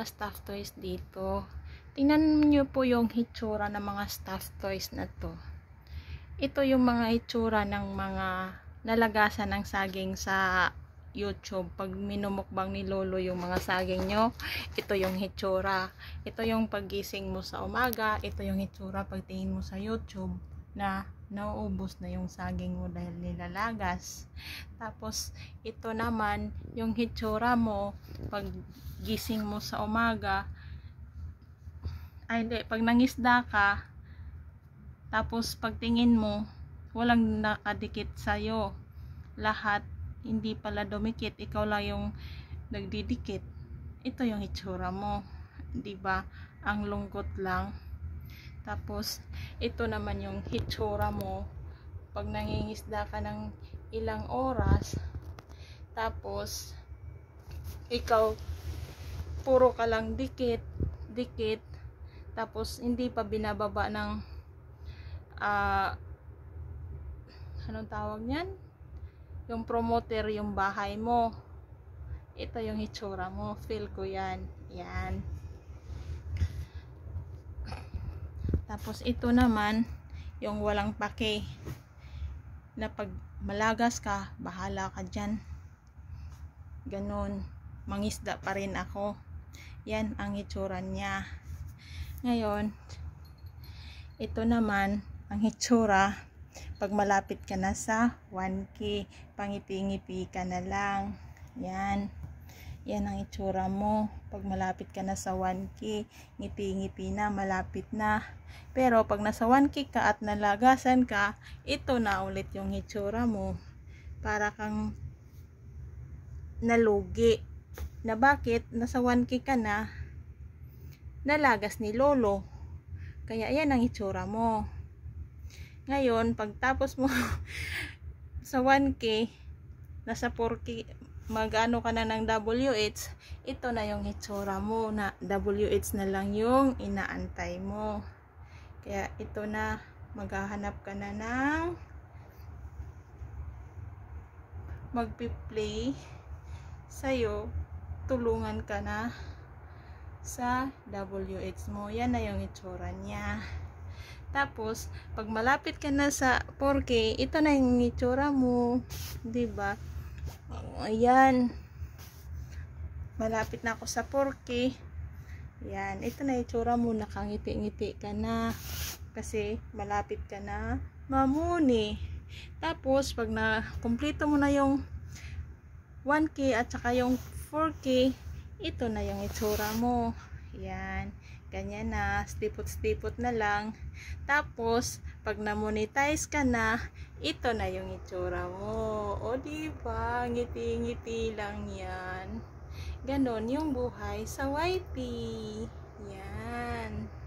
mga stuffed toys dito. Tingnan nyo po yung hitsura ng mga stuffed toys na to. Ito yung mga hitsura ng mga nalagasan ng saging sa YouTube. Pag minumukbang ni Lolo yung mga saging nyo, ito yung hitsura. Ito yung pagising mo sa umaga, ito yung hitsura pagtingin mo sa YouTube na nauubos na yung saging mo dahil nilalagas. Tapos, ito naman, yung hitsura mo, pag gising mo sa umaga, ay hindi, pag nangisda ka, tapos pagtingin mo, walang nakadikit sa'yo. Lahat, hindi pala dumikit, ikaw lang yung nagdidikit. Ito yung hitsura mo. 'di ba? Ang lungkot lang. Tapos, ito naman yung hitsura mo pag nangingisda ka ng ilang oras. Tapos, ikaw, puro ka lang dikit, dikit. Tapos, hindi pa binababa ng uh, anong tawag niyan? Yung promoter, yung bahay mo. Ito yung hitsura mo. Feel ko yan. Yan. Tapos ito naman, yung walang pake. Na pag malagas ka, bahala ka dyan. Ganon. Mangisda pa rin ako. Yan ang itsura niya. Ngayon, ito naman, ang itsura, pag malapit ka na sa 1K, pangiti-ngiti ka na lang. Yan. Yan ang itsura mo. Pag malapit ka na sa 1K, ngiti-ngiti na, malapit na. Pero pag nasa 1K ka at nalagasan ka, ito na ulit yung itsura mo. Para kang nalugi. Na bakit? Nasa 1K ka na, nalagas ni Lolo. Kaya yan ang itsura mo. Ngayon, pagtapos mo sa 1K, nasa 4K, magano ka na ng WH, ito na yung itsura mo na WH na lang yung inaantay mo. Kaya ito na maghahanap ka na ng magpi-play sa'yo, tulungan ka na sa WH mo. Yan na yung itsura niya. Tapos, pag malapit ka na sa 4K, ito na yung itsura mo. ba diba? ayan malapit na ako sa 4K yan, ito na itsura mo nakangiti-ngiti ka na kasi malapit ka na mamuni tapos pag na kumpleto mo na yung 1K at saka yung 4K ito na yung itsura mo yan. Ganyan na. Stipot-stipot na lang. Tapos, pag na-monetize ka na, ito na yung itsura mo. O, diba? Ngiti-ngiti lang yan. Ganon yung buhay sa YP. Yan.